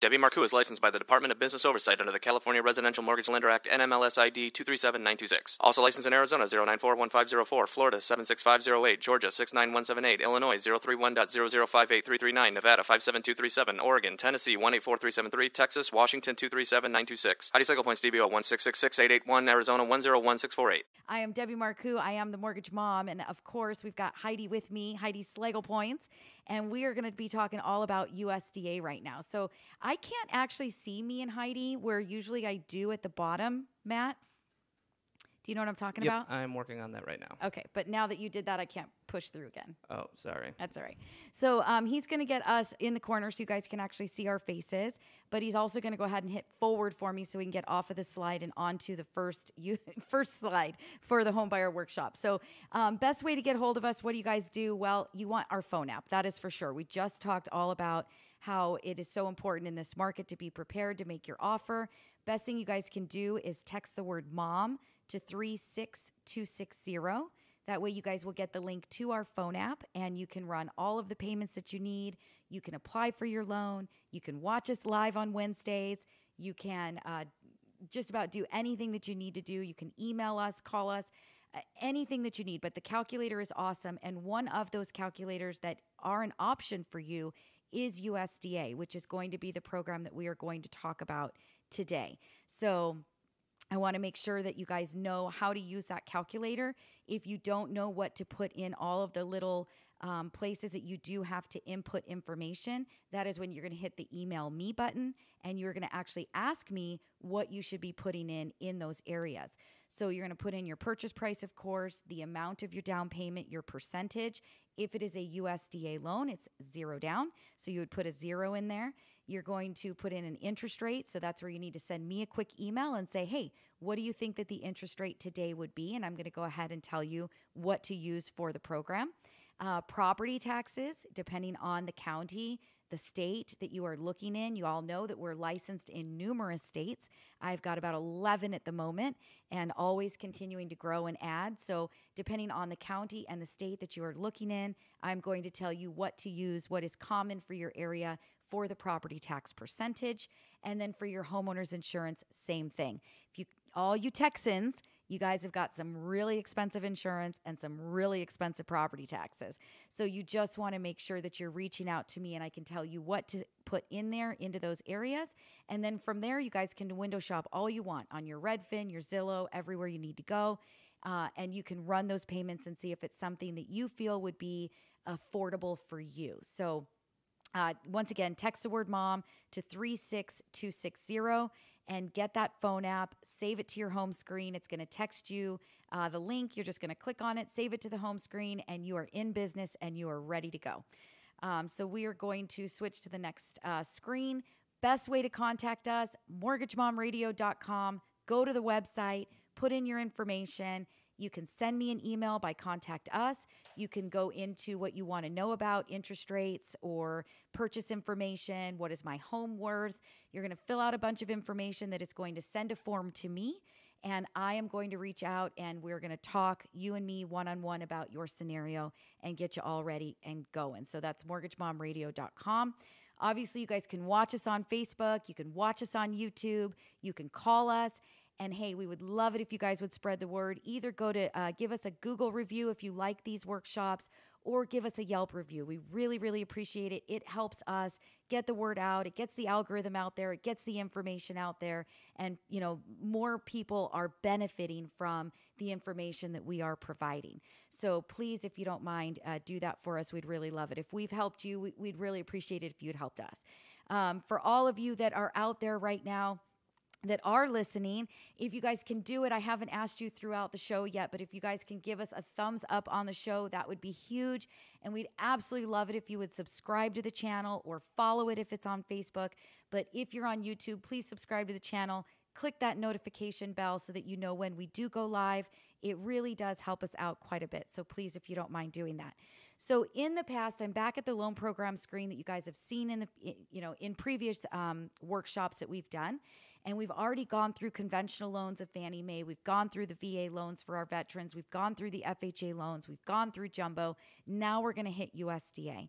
Debbie Marcoux is licensed by the Department of Business Oversight under the California Residential Mortgage Lender Act NMLS ID 237926. Also licensed in Arizona 0941504, Florida 76508, Georgia 69178, Illinois 031.0058339, Nevada 57237, Oregon, Tennessee 184373, Texas, Washington 237926. Heidi Cycle Points DBO 1666881, Arizona 101648. I am Debbie Marcoux. I am the mortgage mom and of course we've got Heidi with me, Heidi Schlegel Points. And we are going to be talking all about USDA right now. So I can't actually see me and Heidi, where usually I do at the bottom, Matt. Do you know what I'm talking yep, about? I'm working on that right now. Okay, but now that you did that, I can't push through again. Oh, sorry. That's all right. So um, he's going to get us in the corner so you guys can actually see our faces, but he's also going to go ahead and hit forward for me so we can get off of the slide and onto the first you first slide for the home buyer workshop. So um, best way to get hold of us, what do you guys do? Well, you want our phone app. That is for sure. We just talked all about how it is so important in this market to be prepared to make your offer. Best thing you guys can do is text the word mom to 36260. That way, you guys will get the link to our phone app and you can run all of the payments that you need. You can apply for your loan. You can watch us live on Wednesdays. You can uh, just about do anything that you need to do. You can email us, call us, uh, anything that you need. But the calculator is awesome. And one of those calculators that are an option for you is USDA, which is going to be the program that we are going to talk about today. So, I want to make sure that you guys know how to use that calculator. If you don't know what to put in all of the little um, places that you do have to input information, that is when you're going to hit the email me button and you're going to actually ask me what you should be putting in in those areas. So you're going to put in your purchase price, of course, the amount of your down payment, your percentage. If it is a USDA loan, it's zero down. So you would put a zero in there. You're going to put in an interest rate. So that's where you need to send me a quick email and say, hey, what do you think that the interest rate today would be? And I'm going to go ahead and tell you what to use for the program. Uh, property taxes, depending on the county, the state that you are looking in. You all know that we're licensed in numerous states. I've got about 11 at the moment and always continuing to grow and add. So, depending on the county and the state that you are looking in, I'm going to tell you what to use, what is common for your area, for the property tax percentage. And then for your homeowner's insurance, same thing. If you, all you Texans, you guys have got some really expensive insurance and some really expensive property taxes. So you just want to make sure that you're reaching out to me and I can tell you what to put in there into those areas. And then from there, you guys can window shop all you want on your Redfin, your Zillow, everywhere you need to go. Uh, and you can run those payments and see if it's something that you feel would be affordable for you. So, uh, once again, text the word mom to 36260 and get that phone app. Save it to your home screen. It's going to text you uh, the link. You're just going to click on it, save it to the home screen, and you are in business and you are ready to go. Um, so we are going to switch to the next uh, screen. Best way to contact us, mortgagemomradio.com. Go to the website, put in your information, you can send me an email by contact us. You can go into what you want to know about interest rates or purchase information. What is my home worth? You're going to fill out a bunch of information that is going to send a form to me. And I am going to reach out and we're going to talk, you and me, one on one about your scenario and get you all ready and going. So that's mortgagemomradio.com. Obviously, you guys can watch us on Facebook, you can watch us on YouTube, you can call us. And hey, we would love it if you guys would spread the word. Either go to uh, give us a Google review if you like these workshops, or give us a Yelp review. We really, really appreciate it. It helps us get the word out. It gets the algorithm out there. It gets the information out there. And, you know, more people are benefiting from the information that we are providing. So please, if you don't mind, uh, do that for us. We'd really love it. If we've helped you, we, would really appreciate it if you'd helped us. Um, for all of you that are out there right now, that are listening, if you guys can do it, I haven't asked you throughout the show yet, but if you guys can give us a thumbs up on the show, that would be huge. And we'd absolutely love it if you would subscribe to the channel or follow it if it's on Facebook. But if you're on YouTube, please subscribe to the channel. Click that notification bell so that you know when we do go live. It really does help us out quite a bit. So please, if you don't mind doing that. So in the past, I'm back at the loan program screen that you guys have seen in the you know in previous um, workshops that we've done. And we've already gone through conventional loans of Fannie Mae. We've gone through the VA loans for our veterans. We've gone through the FHA loans. We've gone through jumbo. Now we're going to hit USDA.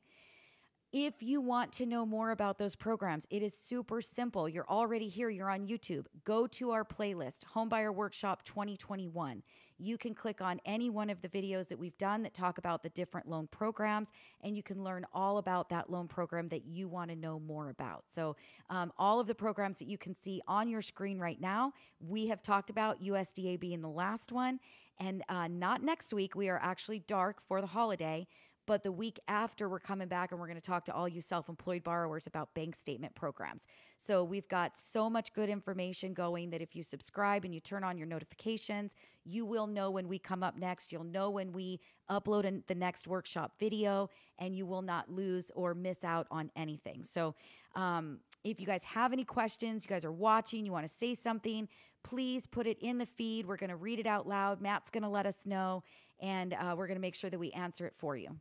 If you want to know more about those programs, it is super simple. You're already here, you're on YouTube. Go to our playlist, Homebuyer Workshop 2021. You can click on any one of the videos that we've done that talk about the different loan programs, and you can learn all about that loan program that you want to know more about. So, um, all of the programs that you can see on your screen right now, we have talked about USDA being the last one, and uh, not next week. We are actually dark for the holiday. But the week after, we're coming back and we're going to talk to all you self employed borrowers about bank statement programs. So we've got so much good information going that if you subscribe and you turn on your notifications, you will know when we come up next. You'll know when we upload an, the next workshop video, and you will not lose or miss out on anything. So, um, if you guys have any questions, you guys are watching, you want to say something, please put it in the feed. We're going to read it out loud. Matt's going to let us know, and uh, we're going to make sure that we answer it for you.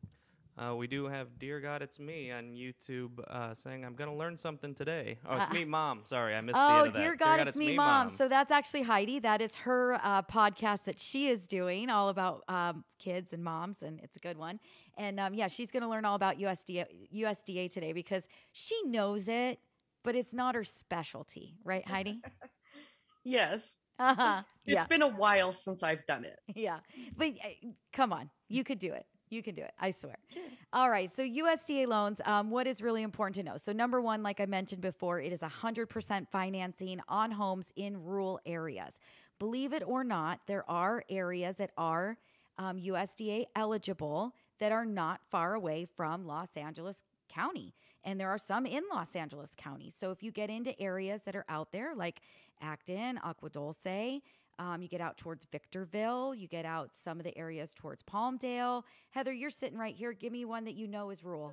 Uh, we do have Dear God, It's Me on YouTube uh, saying, I'm going to learn something today. Oh, it's uh, me, Mom. Sorry, I missed oh, the Oh, Dear God, Dear God it's, it's, Me, Mom. Mom. So that's actually Heidi. That is her uh, podcast that she is doing all about um, kids and moms, and it's a good one. And um, yeah, she's going to learn all about USDA, USDA today because she knows it, but it's not her specialty, right, Heidi? yes. Uh-huh. It's yeah. been a while since I've done it. Yeah. But uh, come on, you could do it. You can do it. I swear. All right. So USDA loans, um, what is really important to know? So number one, like I mentioned before, it is 100% financing on homes in rural areas. Believe it or not, there are areas that are um, USDA eligible that are not far away from Los Angeles County. And there are some in Los Angeles County. So if you get into areas that are out there like Acton, Aqua Dulce, um, you get out towards Victorville. You get out some of the areas towards Palmdale. Heather, you're sitting right here. Give me one that you know is rural.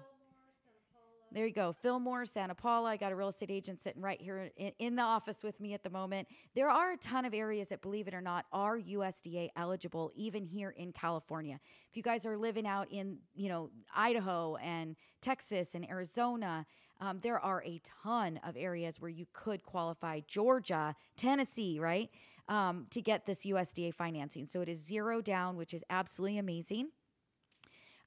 there you go. Fillmore, Santa Paula. I got a real estate agent sitting right here in, in the office with me at the moment. There are a ton of areas that, believe it or not, are USDA eligible, even here in California. If you guys are living out in, you know, Idaho and Texas and Arizona, um, there are a ton of areas where you could qualify Georgia, Tennessee, right? Um, to get this USDA financing. So it is zero down, which is absolutely amazing.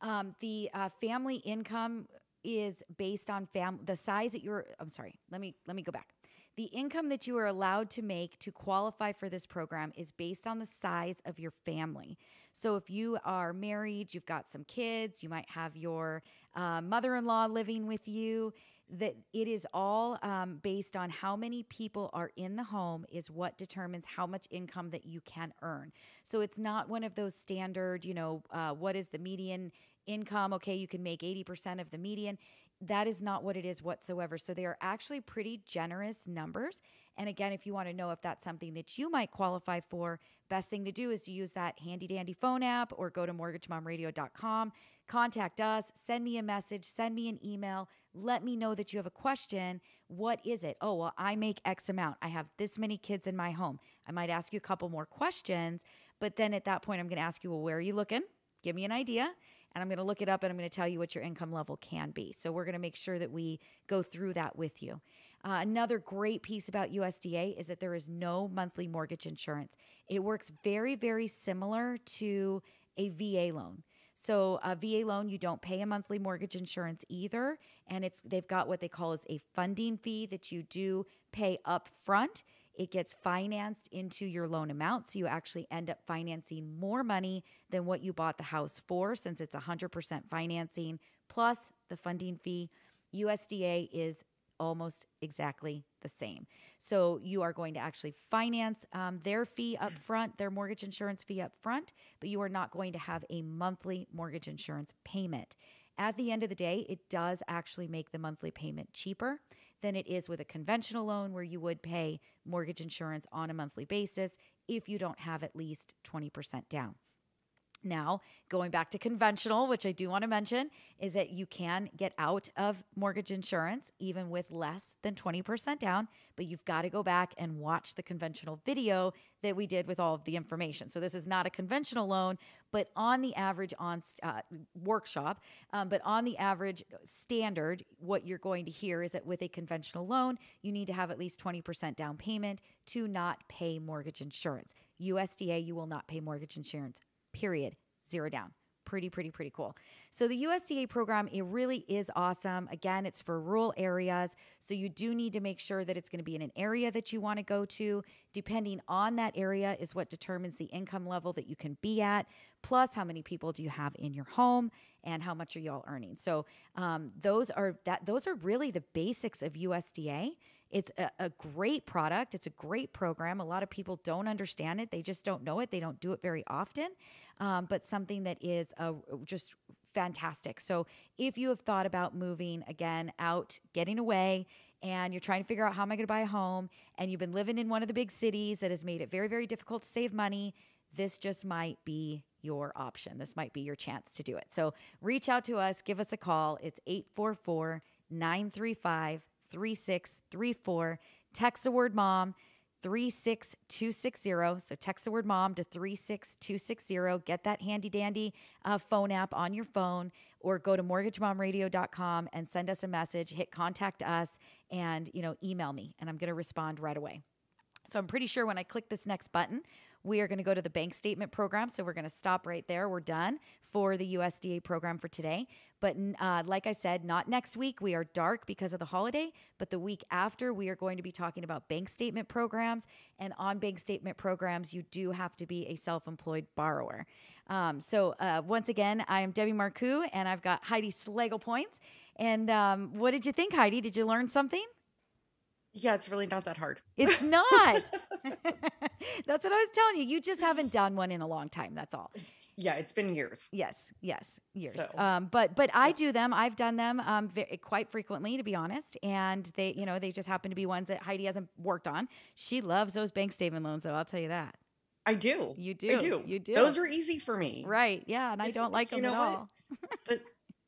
Um, the uh, family income is based on fam- the size that you're I'm sorry, let me let me go back. The income that you are allowed to make to qualify for this program is based on the size of your family. So, if you are married, you've got some kids, you might have your uh, mother in law living with you, that it is all um, based on how many people are in the home is what determines how much income that you can earn so it's not one of those standard you know uh, what is the median income okay you can make 80% of the median that is not what it is whatsoever so they are actually pretty generous numbers and again if you want to know if that's something that you might qualify for best thing to do is to use that handy dandy phone app or go to mortgagemomradio.com contact us send me a message send me an email let me know that you have a question. What is it? Oh, well, I make X amount. I have this many kids in my home. I might ask you a couple more questions, but then at that point, I'm going to ask you, well, where are you looking? Give me an idea. And I'm going to look it up and I'm going to tell you what your income level can be. So we're going to make sure that we go through that with you. Uh, another great piece about USDA is that there is no monthly mortgage insurance. It works very, very similar to a VA loan. So a VA loan, you don't pay a monthly mortgage insurance either, and it's they've got what they call is a funding fee that you do pay up front. It gets financed into your loan amount, so you actually end up financing more money than what you bought the house for, since it's 100% financing plus the funding fee. USDA is almost exactly the same. So you are going to actually finance um, their fee up mm. front, their mortgage insurance fee up front, but you are not going to have a monthly mortgage insurance payment. At the end of the day, it does actually make the monthly payment cheaper than it is with a conventional loan where you would pay mortgage insurance on a monthly basis if you don't have at least 20% down. Now, going back to conventional, which I do want to mention, is that you can get out of mortgage insurance even with less than 20% down, but you've got to go back and watch the conventional video that we did with all of the information. So, this is not a conventional loan, but on the average, on uh, workshop, um, but on the average standard, what you're going to hear is that with a conventional loan, you need to have at least 20% down payment to not pay mortgage insurance. USDA, you will not pay mortgage insurance period, zero down. Pretty, pretty, pretty cool. So, the USDA program, it really is awesome. Again, it's for rural areas. So, you do need to make sure that it's going to be in an area that you want to go to. Depending on that area, is what determines the income level that you can be at, plus how many people do you have in your home and how much are y'all earning. So, um, those, are that, those are really the basics of USDA. It's a, a, great product. It's a great program. A lot of people don't understand it. They just don't know it. They don't do it very often, um, but something that is a, just fantastic. So if you have thought about moving again out, getting away, and you're trying to figure out how am I going to buy a home, and you've been living in one of the big cities that has made it very, very difficult to save money, this just might be your option. This might be your chance to do it. So reach out to us, give us a call. It's 844 935 3634. Text the word mom 36260. So text the word mom to 36260. Get that handy dandy uh, phone app on your phone or go to mortgagemomradio.com and send us a message, hit contact us and, you know, email me and I'm going to respond right away. So I'm pretty sure when I click this next button, we are going to go to the bank statement program. So we're going to stop right there. We're done for the USDA program for today. But uh, like I said, not next week. We are dark because of the holiday. But the week after, we are going to be talking about bank statement programs. And on bank statement programs, you do have to be a self employed borrower. Um, so uh, once again, I am Debbie Marcoux and I've got Heidi Schlegel Points. And um, what did you think, Heidi? Did you learn something? Yeah, it's really not that hard. It's not. that's what I was telling you. You just haven't done one in a long time. That's all. Yeah, it's been years. Yes, yes, years. So, um, but but I do them. I've done them um, very, quite frequently, to be honest. And they, you know, they just happen to be ones that Heidi hasn't worked on. She loves those bank statement loans, though. I'll tell you that. I do. You do. I do. You do. Those are easy for me. Right. Yeah. And it's, I don't like them at what? all. but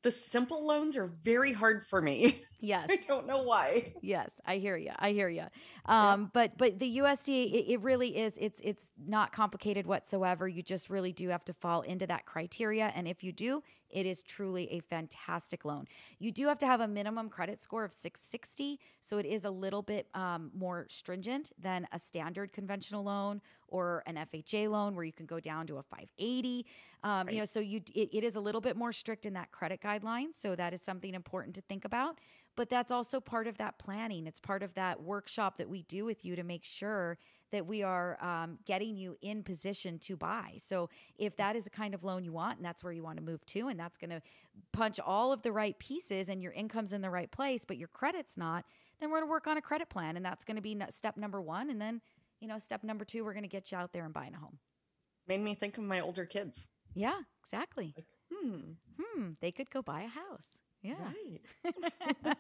the simple loans are very hard for me. Yes. I don't know why. Yes, I hear you. I hear you. Um, yeah. but but the USDA it, it, really is it's it's not complicated whatsoever. You just really do have to fall into that criteria and if you do, it is truly a fantastic loan. You do have to have a minimum credit score of 660, so it is a little bit um, more stringent than a standard conventional loan or an FHA loan where you can go down to a 580. Um, right. You know, so you it, it is a little bit more strict in that credit guideline. So that is something important to think about. But that's also part of that planning. It's part of that workshop that we do with you to make sure that we are um, getting you in position to buy. So if that is the kind of loan you want and that's where you want to move to, and that's going to punch all of the right pieces and your income's in the right place, but your credit's not, then we're going to work on a credit plan. And that's going to be step number one. And then, you know, step number two, we're going to get you out there and buying a home. Made me think of my older kids. Yeah, exactly. Like, hmm. Hmm. They could go buy a house. Yeah. Right.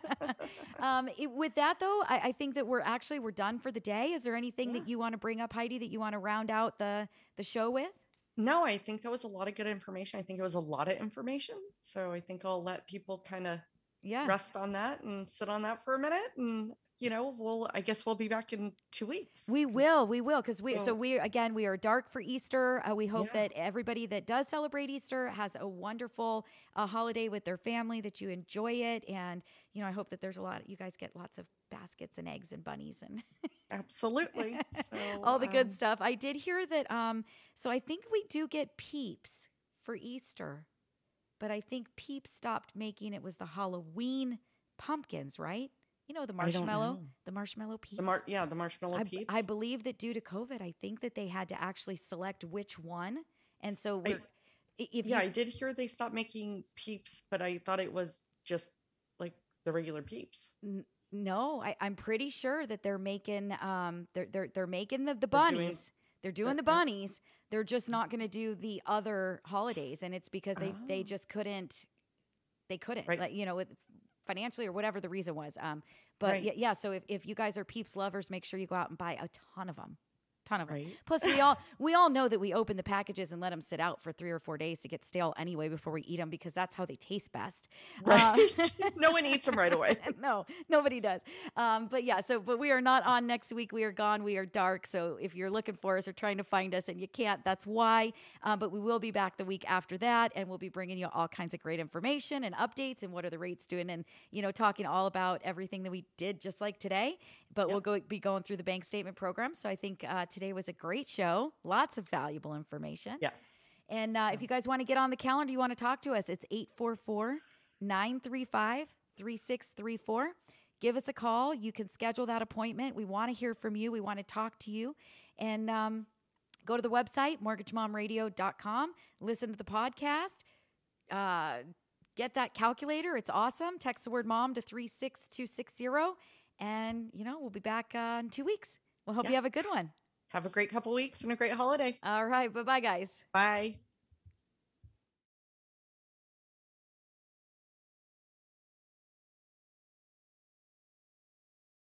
um, it, with that though, I, I, think that we're actually we're done for the day. Is there anything yeah. that you want to bring up, Heidi, that you want to round out the the show with? No, I think that was a lot of good information. I think it was a lot of information. So I think I'll let people kind of yeah rest on that and sit on that for a minute and you know, we'll I guess we'll be back in two weeks. We will, we will, because we so, so, oh. we again we are dark for Easter. Uh, we hope yeah. that everybody that does celebrate Easter has a wonderful uh, holiday with their family, that you enjoy it, and you know I hope that there's a lot. You guys get lots of baskets and eggs and bunnies and absolutely so, all the good um, stuff. I did hear that. Um, so I think we do get peeps for Easter, but I think peeps stopped making it was the Halloween pumpkins, right? You know the marshmallow, know. the marshmallow peeps. The mar- yeah, the marshmallow I, peeps. I believe that due to COVID, I think that they had to actually select which one, and so I, if yeah, you, I did hear they stopped making peeps, but I thought it was just like the regular peeps. N- no, I, am pretty sure that they're making um they're they're they're making the, the bunnies. They're doing the bunnies. They're just not going to do the other holidays, and it's because they oh. they just couldn't. They couldn't, right. like, you know, with financially or whatever the reason was. Um, but right. yeah, yeah, so if, if you guys are peeps lovers, make sure you go out and buy a ton of them ton of them. Right. Plus, we all we all know that we open the packages and let them sit out for three or four days to get stale anyway before we eat them because that's how they taste best. Right. Uh, no one eats them right away. no, nobody does. Um, but yeah, so but we are not on next week. We are gone. We are dark. So if you're looking for us or trying to find us and you can't, that's why. Um, but we will be back the week after that, and we'll be bringing you all kinds of great information and updates and what are the rates doing, and you know talking all about everything that we did just like today but yep. we'll go be going through the bank statement program. So I think uh, today was a great show. Lots of valuable information. Yeah. And uh, if you guys want to get on the calendar, you want to talk to us, it's 844 935 3634. Give us a call. You can schedule that appointment. We want to hear from you. We want to talk to you. And um, go to the website, mortgagemomradio.com. Listen to the podcast. Uh, get that calculator. It's awesome. Text the word mom to 36260 and, you know, we'll be back uh, in two weeks. We'll hope yeah. you have a good one. Have a great couple weeks and a great holiday. All right. Bye bye, guys. Bye.